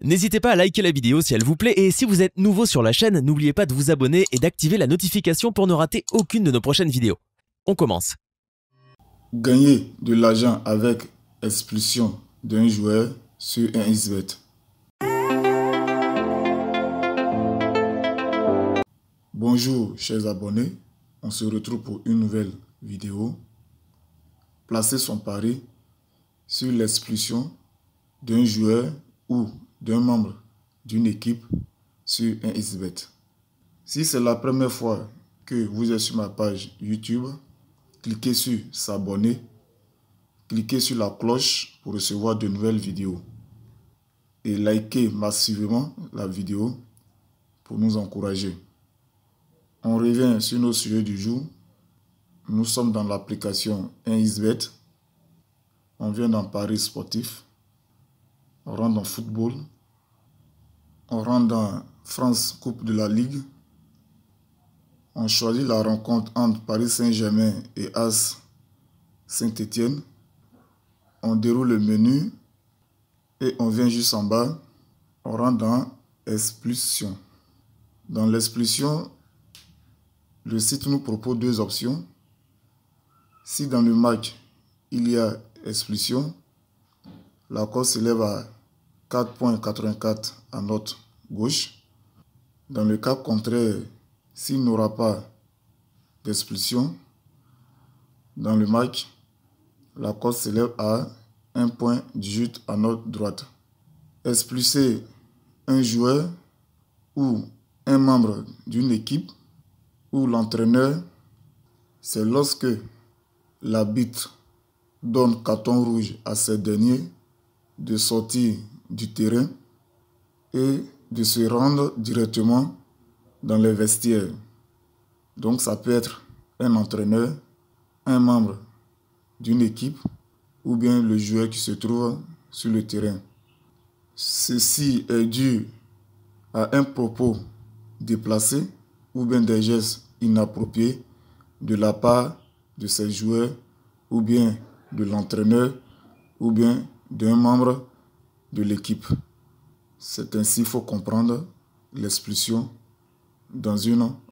N'hésitez pas à liker la vidéo si elle vous plaît et si vous êtes nouveau sur la chaîne, n'oubliez pas de vous abonner et d'activer la notification pour ne rater aucune de nos prochaines vidéos. On commence. Gagner de l'argent avec expulsion d'un joueur sur un isbet. Bonjour chers abonnés, on se retrouve pour une nouvelle vidéo. Placer son pari sur l'expulsion d'un joueur ou d'un membre d'une équipe sur un isbet. Si c'est la première fois que vous êtes sur ma page YouTube, cliquez sur s'abonner, cliquez sur la cloche pour recevoir de nouvelles vidéos et likez massivement la vidéo pour nous encourager. On revient sur nos sujets du jour. Nous sommes dans l'application un isbet. On vient dans Paris sportif. On rentre dans football. On rentre dans France Coupe de la Ligue. On choisit la rencontre entre Paris Saint-Germain et AS Saint-Étienne. On déroule le menu et on vient juste en bas. On rentre dans Expulsion. Dans l'expulsion, le site nous propose deux options. Si dans le match, il y a expulsion, la s'élève à 4.84 en note gauche. Dans le cas contraire, s'il n'aura pas d'expulsion dans le match, la course s'élève à un point du jute à notre droite. Expulser un joueur ou un membre d'une équipe ou l'entraîneur, c'est lorsque l'arbitre donne carton rouge à ces derniers de sortir du terrain et de se rendre directement dans les vestiaires. Donc ça peut être un entraîneur, un membre d'une équipe ou bien le joueur qui se trouve sur le terrain. Ceci est dû à un propos déplacé ou bien des gestes inappropriés de la part de ces joueurs ou bien de l'entraîneur ou bien d'un membre de l'équipe. C'est ainsi qu'il faut comprendre l'expulsion dans une